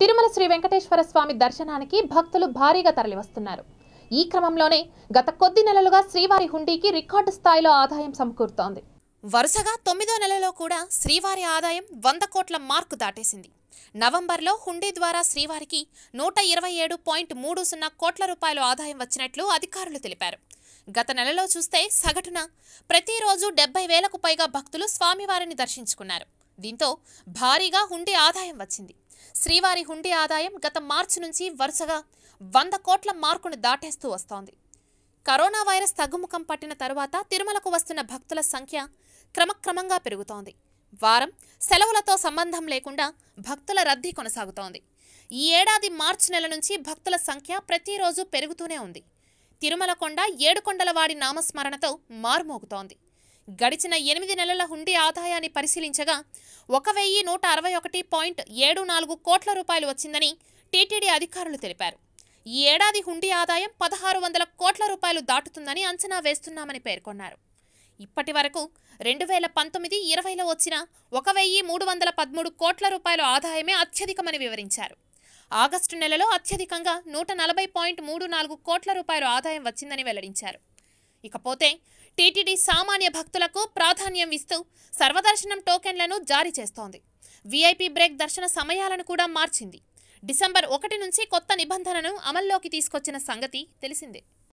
తిరుమల శ్రీ వెంకటేశ్వర స్వామి దర్శనానికి భక్తులు భారీగా తరలివస్తున్నారు ఈ క్రమంలోనే గత కొద్ది నెలలుగా శ్రీవారి హుండీకి రికార్డు స్థాయిలో ఆదాయం సమకూరుతోంది వరుసగా తొమ్మిదో నెలలో కూడా శ్రీవారి ఆదాయం వంద కోట్ల మార్కు దాటేసింది నవంబర్లో హుండీ ద్వారా శ్రీవారికి నూట ఇరవై ఏడు పాయింట్ మూడు సున్నా కోట్ల రూపాయలు ఆదాయం వచ్చినట్లు అధికారులు తెలిపారు గత నెలలో చూస్తే సగటున ప్రతిరోజు డెబ్బై వేలకు పైగా భక్తులు స్వామివారిని దర్శించుకున్నారు దీంతో భారీగా హుండీ ఆదాయం వచ్చింది శ్రీవారి హుండీ ఆదాయం గత మార్చి నుంచి వరుసగా వంద కోట్ల మార్కును దాటేస్తూ వస్తోంది కరోనా వైరస్ తగ్గుముఖం పట్టిన తరువాత తిరుమలకు వస్తున్న భక్తుల సంఖ్య క్రమక్రమంగా పెరుగుతోంది వారం సెలవులతో సంబంధం లేకుండా భక్తుల రద్దీ కొనసాగుతోంది ఈ ఏడాది మార్చి నెల నుంచి భక్తుల సంఖ్య ప్రతిరోజు పెరుగుతూనే ఉంది తిరుమల కొండ ఏడుకొండలవాడి నామస్మరణతో మారుమోగుతోంది గడిచిన ఎనిమిది నెలల హుండీ ఆదాయాన్ని పరిశీలించగా ఒక వెయ్యి నూట అరవై ఒకటి పాయింట్ ఏడు నాలుగు కోట్ల రూపాయలు వచ్చిందని టీటీడీ అధికారులు తెలిపారు ఈ ఏడాది హుండీ ఆదాయం పదహారు వందల కోట్ల రూపాయలు దాటుతుందని అంచనా వేస్తున్నామని పేర్కొన్నారు ఇప్పటి వరకు రెండు వేల పంతొమ్మిది ఇరవైలో వచ్చిన ఒక వెయ్యి మూడు వందల పదమూడు కోట్ల రూపాయల ఆదాయమే అత్యధికమని వివరించారు ఆగస్టు నెలలో అత్యధికంగా నూట నలభై పాయింట్ మూడు నాలుగు కోట్ల రూపాయల ఆదాయం వచ్చిందని వెల్లడించారు ఇకపోతే టీటీడీ సామాన్య భక్తులకు ప్రాధాన్యం ఇస్తూ సర్వదర్శనం టోకెన్లను జారీ చేస్తోంది వీఐపీ బ్రేక్ దర్శన సమయాలను కూడా మార్చింది డిసెంబర్ ఒకటి నుంచి కొత్త నిబంధనను అమల్లోకి తీసుకొచ్చిన సంగతి తెలిసిందే